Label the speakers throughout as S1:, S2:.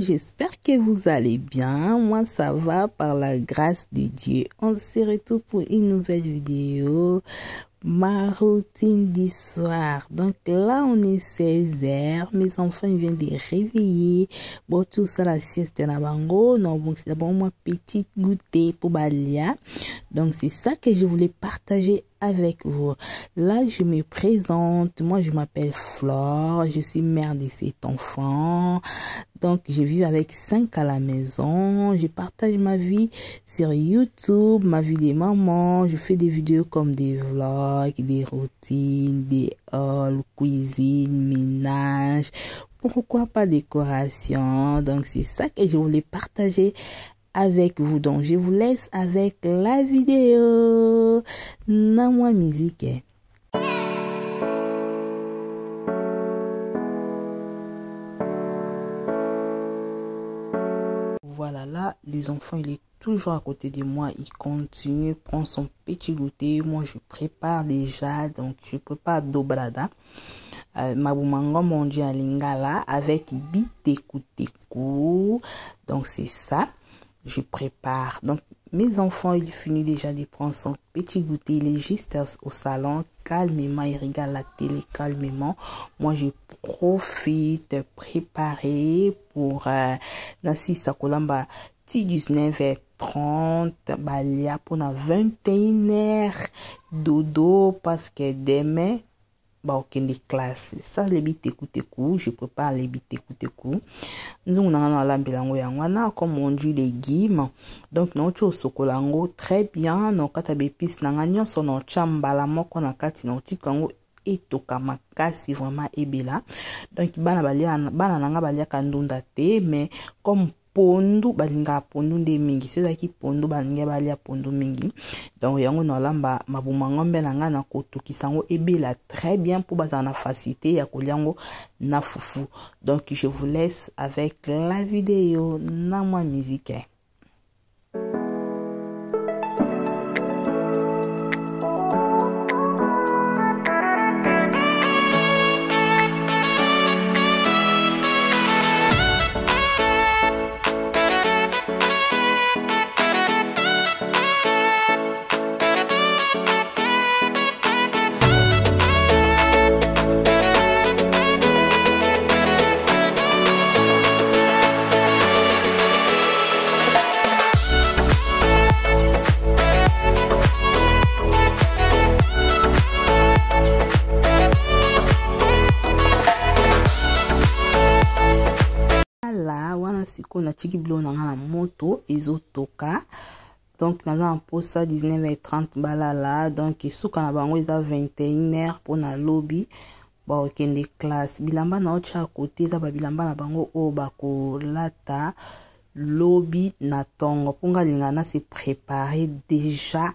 S1: j'espère que vous allez bien. Moi, ça va par la grâce de Dieu. On se retrouve pour une nouvelle vidéo. Ma routine du soir. Donc là, on est 16h. Mes enfants viennent de réveiller. Bon, tout ça, la sieste na bango. Non, bon, c'est d'abord moi, petit goûter pour Balia. Donc, c'est ça que je voulais partager avec vous. Là, je me présente. Moi, je m'appelle Flore. Je suis mère de sept enfants. Donc, je vis avec cinq à la maison. Je partage ma vie sur YouTube, ma vie des mamans. Je fais des vidéos comme des vlogs, des routines, des halls cuisine, ménage. Pourquoi pas décoration? Donc, c'est ça que je voulais partager avec vous. Donc, je vous laisse avec la vidéo. Namwa musique. Voilà, là, les enfants, il est toujours à côté de moi. Il continue, prend son petit goûter. Moi, je prépare déjà. Donc, je prépare dobrada. ma à lingala avec bitekuteku. Donc, c'est ça je prépare. Donc, mes enfants, il finit déjà de prendre son petit goûter. Il est juste au salon, calmement. Il regarde la télé calmement. Moi, je profite de préparer pour euh, Nasi Sakolamba T19 30 balia pour 21h dodo parce que demain baokende classe sa lebi tekuteku je prépare lebi tekuteku nzungu na nga na alambela yango yango wana comme ondui legume donc naoti osokola yango très bien naokata baepice na nga nyonso naotya mbala moko na kati naotika yango etoka makasi vraiment ebela donc bana bana na nga baliaka ndunda te mais comme pondu balingaka pondu nde mingi so ezalaki pondu balingi balia pondu mingi donc yango nalamba mabuma yango mbe na ngai na kotokisa yango ebela très bien mpo bazala na facilité ya kolia yango na fufu donc je vous laisse avec la vidéo na mwa musique kosala wana na natiki biloko na nga na moto toka donc na na posa 19h30 balala donc esuka na bango eza 21h pour mpona lobi bakokende classe bilamba na côté kote ba babilamba na bango ko bakolata lobby na tongo ponga alinga se prépare déjà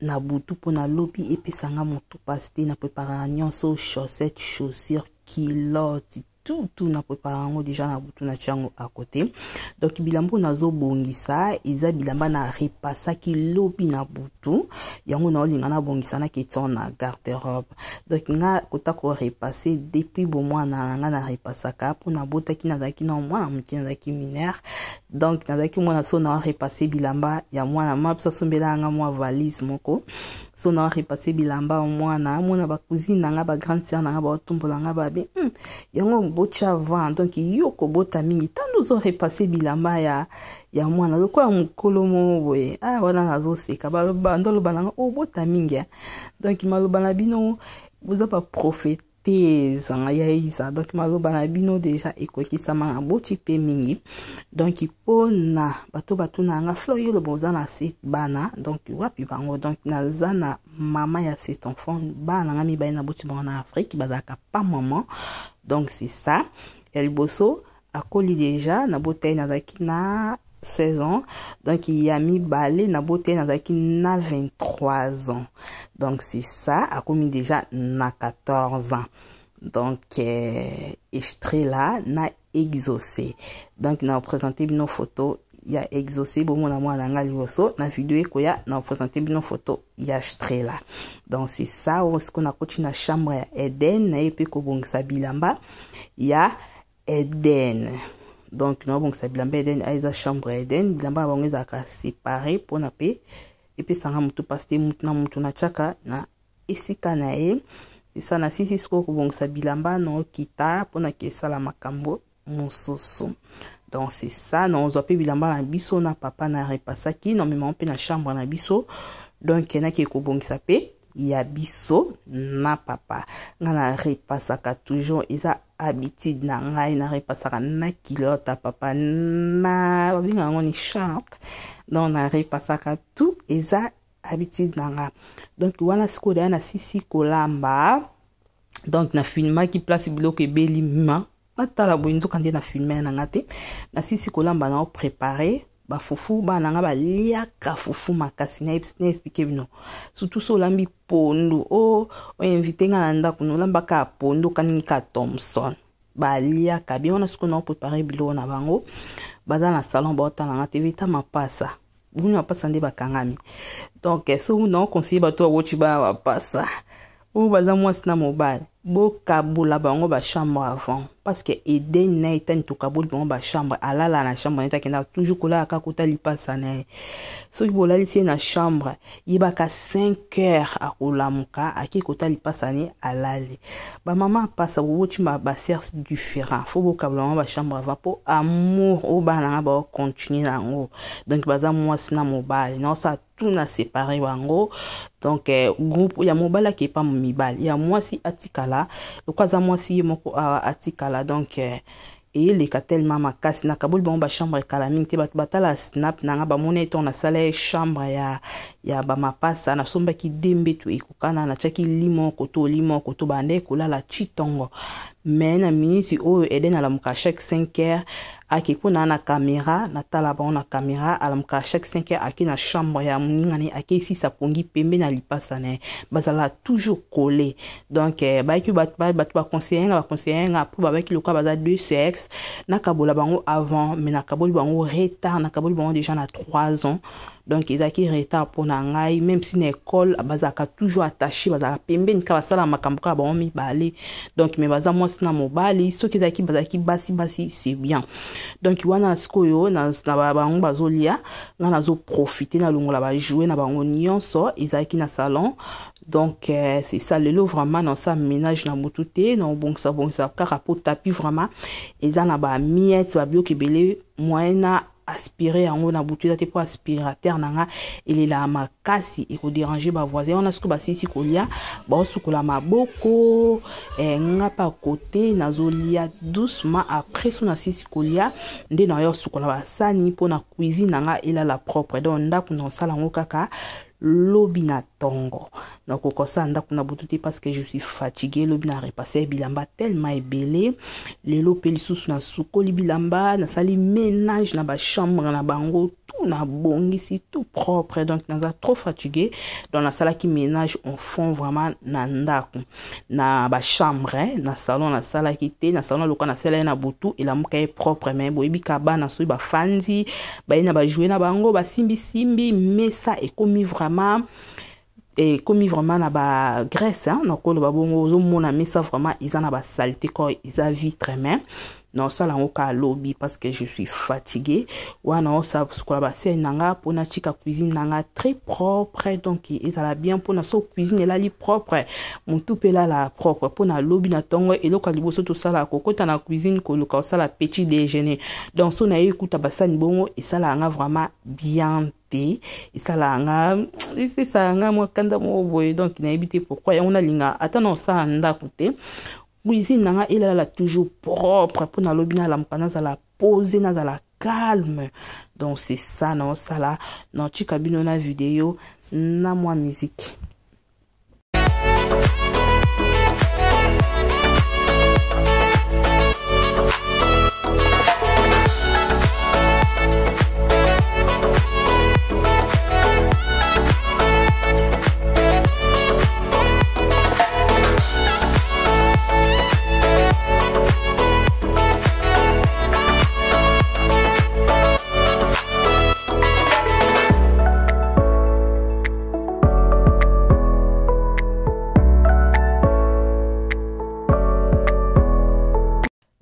S1: na butu lobby lobi puis sanga moto pasté na préparer nyonso chaussette chaussure kilote tout na prepara yango na butu na tiango à côté donc bilamba bongisa eza bilamba na repasaki lobi na butu yango na lingana bongisa na garde robe donc nga kota repasser depuis mois na nga na repasaka na botaki ki na mwana moke nazalaki minere donc nazalaki mwana n'a repassé bilamba ya mwana mapesa mwa valise moko so na warepase bilamba ya mwana amona bacousine na nga bagrande sere na nga baotombola nga babe hmm, yango botya avant donk yo kobota mingi ntango ozorepase bilamba ya, ya mwana lokola mokolo moo boye a ah, wana nazoseka bando aloba nanga obota oh, mingi donk maloba na bino boza baprofete te ezanga ya eyisa donk na bino deja ekokisama na boti mpe mingi donki mpona bato batuna yanga flor yo loba oza na se bana donk wapi bango donk naza na mama ya cet enfant bana nanga mibale na boti bango na afrike bazalaka pa maman donc c'est ça ya liboso akoli deja na botai nazalaki na 16 ans donc ya mibale na bote nazalaki na 23 ans donc c'est ça akomi déjà na 14 ans donc eh, estrela na exaucé donc na présenter bino photo ya exaucé bomona mwana na nga liboso na video ekoya na présenter bino photo ya strela donc c'est ça oyo sikoyo nakoti na chambre ya eden naye mpe kobongisa bilamba ya eden donc naobongisa bilamba edene ah, eza chambre edene bilamba na bango ezalaka separe mpona mpe epesanga motu parce te motu na motu na tiaka na esika na ye esa nasisi sikoyo kobongisa bilamba naokita mpona ke esala makambo mosusu donc c'est ça na ozwa mpe bilamba na biso na papa na repasaki na omemao mpe na chambre na biso donc enaki ekobongisa mpe a biso na papa na repasaka toujours eza habitude na ngai repasaka. na kilo ta papa na babenga yango ni sharte donc tout eza habitude na donc wana sikoyo na sisi kolamba donc qui place biloko ebeli ma na boye nzoka na filme na ngai te sisi kolamba nao préparé bafufu bana nga baliaka fufu makasi na explike bino surtout so olambi pondu o oinvite nga na ndako na olambi kaka pondu okaningi ka thomson baliaka bien wana sikoyo naoprepare biloko na bango baza na salon baotalanga te veta mapasa buni mapasa nde bakangami donk eh, so naoconseille bato bawoti bana mapasa oyo baza mwasi na mobali bokabola bango bachambre avant parce que eden na ye tani tokaboli bango bachambre alala na chambre na ye ti akendaka toujours kolala kaka kuta lipasa na ye soki bolalisi ye na chambre yebaka 5 heures akolamuka akei kota lipasa na ye alale bamama apasa bobotima baserce différent fo bokabola bango bachambre avant mpo amour oyo bana nanga baocontinue na yango donc baza mwasi na mobali na osala tuna separe bango donc eh, groupe ya mobali akepa mibali ya mwasi atikala kala lokwaza mwasi ye moko awa atikala donk eh, eleka tellement makasi na kaboli bango bachambre ekala mingi te bato batala snap nanga bamoni etongo nasala ye chambre ya, ya bamapasa nasombaki de mbeto ekokana natiaki li moko to li moko to banda ekolala ti ntongo me na miniti oyo oh, eden alamuka chaque 5 heures ayeke kuna na kamera na tala bango na kamera ala mu ka chaque cinq heure ayeke na chambre ya moninga ni ayeke si sapongi pembeni ya lipasa na ye bazala toujours collé donc eh, bayeki bato baconseiller nga baconseiller nga mpo babaki lokola baza deux sexe nakabola bango avant mais nakaboli bango retard nakaboli bango déjà na trois ans donc ezalaki retard mpona ngai même si na ekole bazalaka toujours attaché bazalaka pembeni ka basala makambo kaka bango mibale donc me baza mwasi na mobali soki ezalaki bazalaki basi basi c'est bien donc wana sikoyo na bango bazolia ngai nazoprofite nalongola bajoue na bango nyonso ezalaki na salon donc euh, c'est ça lelo vraiment na osa ménage na motu te na obongisa bongisa kaka po tapi vraiment eza na bamiete babiloko ebele moyena aspiré yango na butu eza te mpo aspirateur na nga elela makasi ekoderange bavoisin wana soki basilisi kolia baosukola maboko eh, nga pa côté nazolia doucement après so nasilisi kolia nde nayosukola basani mpona cuisine na nga la propre donc ndako na osala yango kaka lobina na ntongo ndako na butu te que je suis fatigué lobina na bilamba tellement ebele lelo mpe lisusu nasukoli bilamba nasali ménage na chambre na bango na si tout propre donc naza trop fatigué salle qui ménage en fond vraiment na ndako na salon na salon qui té na salon na salle na butu elamuka ye propre mai na na so fanzi fanzi ba na ba jouer na bango ça mesa ekomi vraiment et comme vraiment na ba graisse hein donc le babongo zo mona mais ça vraiment ils ont na ba saleté corps ils a vite très bien non ça là ka lobby parce que je suis fatiguée wana on sa kola ba c'est nanga pour na chika cuisine nanga très propre donc ils ala bien pour na so cuisine elle est propre mon tout pela la propre pour na lobby na tongo et lokali boso tout ça la kokota na cuisine ko lokosa la petit déjeuner donc so na écoute ba ça ni bongo et ça là nga vraiment bien te esala nga espesa anga mwa kanda moko boye donc nayebi te pourkui yango nalinga ata na osala ndako te cuisine il elalala toujours propre mpo nalobi nalamuka nazala pose nazala calme donc c'est ça non tu bino na video na mwa musique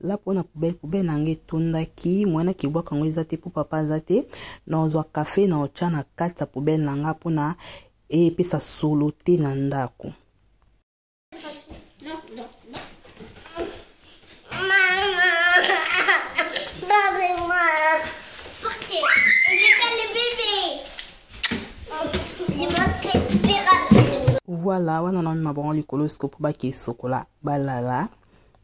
S1: la mpona poubele poubele na yango etondaki mwana kibwaka yango eza te mpo papa aza te nazwa kafe na otya na kati ya poubele na nga mpona epesa solo te na ndako voilà wana naomema bango likolo siko mpo bake esokola balala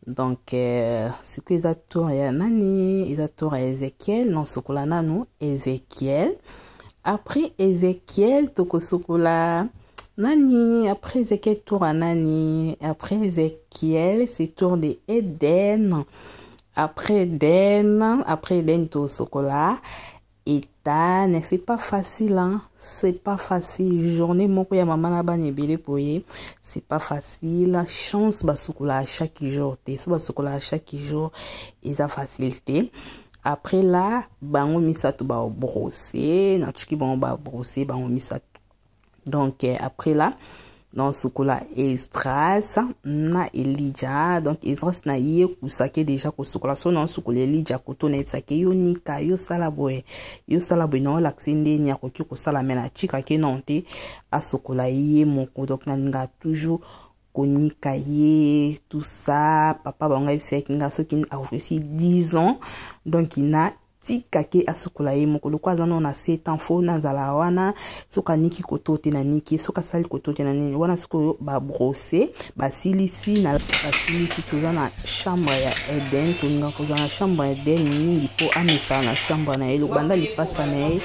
S1: donc euh, qui est à tour à nani à tour ce ezekiel a nous ezekiel après ezekiel tokosukola nani après ezekiel tour à nani après ezekiel c'est tour de eden après eden après eden Sokola. e tane c'est pas facile hein? c'est pas facile journée moko ya mama na bana ebele boye c'est pas facile chance basukola ya chaque jour te so basukola ya chaque jour eza facile te après la bango misato baobrose natuki bango babrosse bango misato donc euh, après la donc sokola esdras na elija donc esdras na ye kusaki deja kosokola so na osokola elija koto na yebisaki yo nika yosala boye yosala boye na olakisi ndeni akoki kosala me natikaki non te asokola ye moko donc nalinga toujours konika ye tout ça papa bango ayebisaki nga soki akosi 10 ans donc na tika ke asukola ye moko loko aza nao na se temps fo nazala wana soki aniki koto te na niki ye soki asali koto te na nini wana sikoyo babrose basilisi na basilisi toza na chambre ya eden tolinga kozwa na chambre ya eden mingi mpo amefala na chambre na ye banda lipasa na ye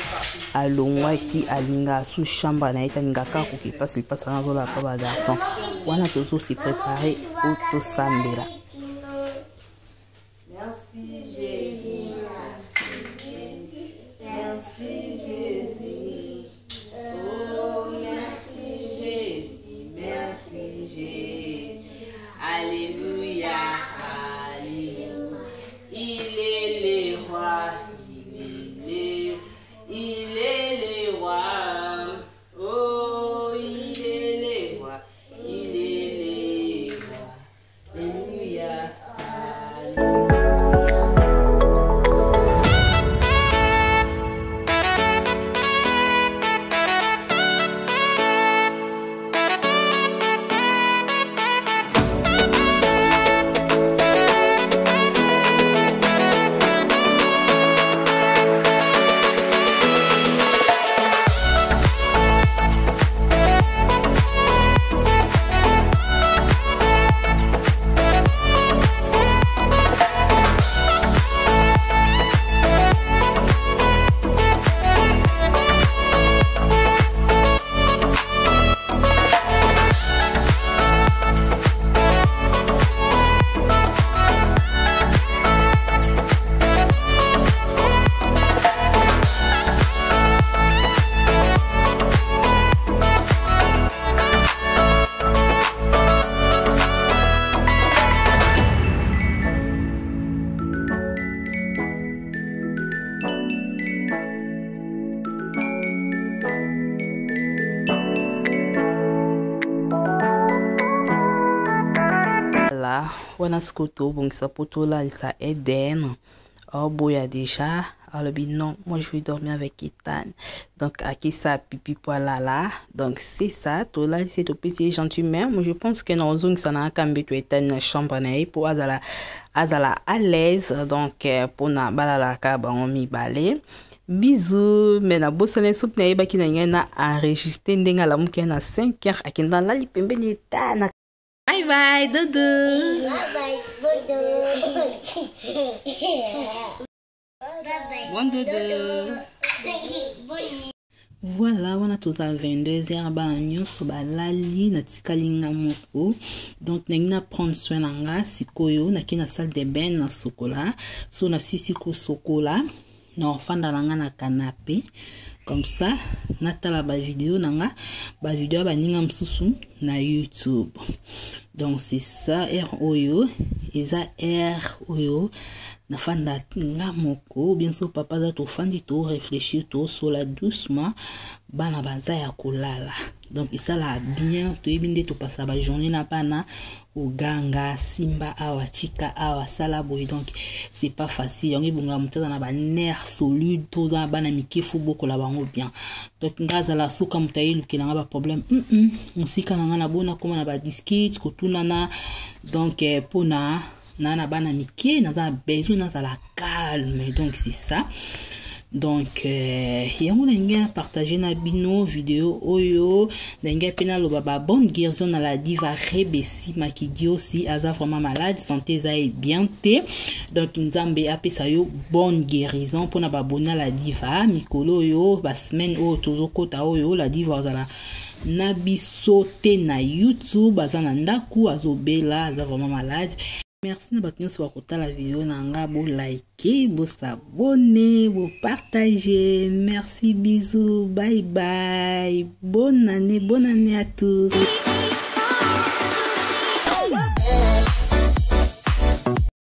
S1: alongwaki alinga asu chambre na ye talingaka akoki mpasi lipasa wana azolapa bagarson wana tozosi prepare o tosambela wana sika tobongisa mpo tolalisa eden boya déjà alobi non moi je vais dormir avec Ethan donc qui ça pipi po la donc c'est ça tolalisi topesi gentil même je pense ke na ça na yaka mbeto Ethan na chambre na à mpo azala azala à l'aise donc euh, pour mpona balalaka bango mibale bizu me nabosana ye soki nayebaki na bah, ngai na enregistre ndenge la ye na 5 heures qui lali pembeni eta na Bye bye, Dudu. Bye bye, Dudu. Bon Dudu. voilà wana toza 22 heure bana nyonso balali natikali nga moko donc nangi na prendre soin na nga sikoyo nakei na salle de bain nasokola so nasisi kosokola na kofanda na canapé na comme ça natala vidéo nanga ba vidéo ba ninga msusu na youtube donc c'est ça aire oyo eza aire oyo nafanda nga moko bien sûr papa tout réfléchir tout sola doucement bana baza ya kolala donc l'a bien to nde ba journée na pana oganga simba awa chika awa donc c'est pas facile bon à monter dans na banaire solide to oza na bana boko la bango bien donc ngaza la suka moto ayelukelanga problème mm mosika na nga na bona koma na badiskite eh, nana donc mpona na na bana mike naza na besoin la calme donc c'est ça donc euh, yango na ndenge napartage na bino video oyo na ndenge mpe naloba babonne guérison na ladive arebesi makidi osi aza vraiment malade santé eza ye bien te donc nzambe apesa yo bonne guérison mpona baboni na ladiva mikolo oyo basemaine oyo tozokɔta oyo ladiva azala na biso te na youtube aza na ndako azobela aza vraiment malade merci la vidéo, vidéo vidéo. vous likez, vous s'abonner vous partager, merci bisous, bye bye bonne année bonne année à tous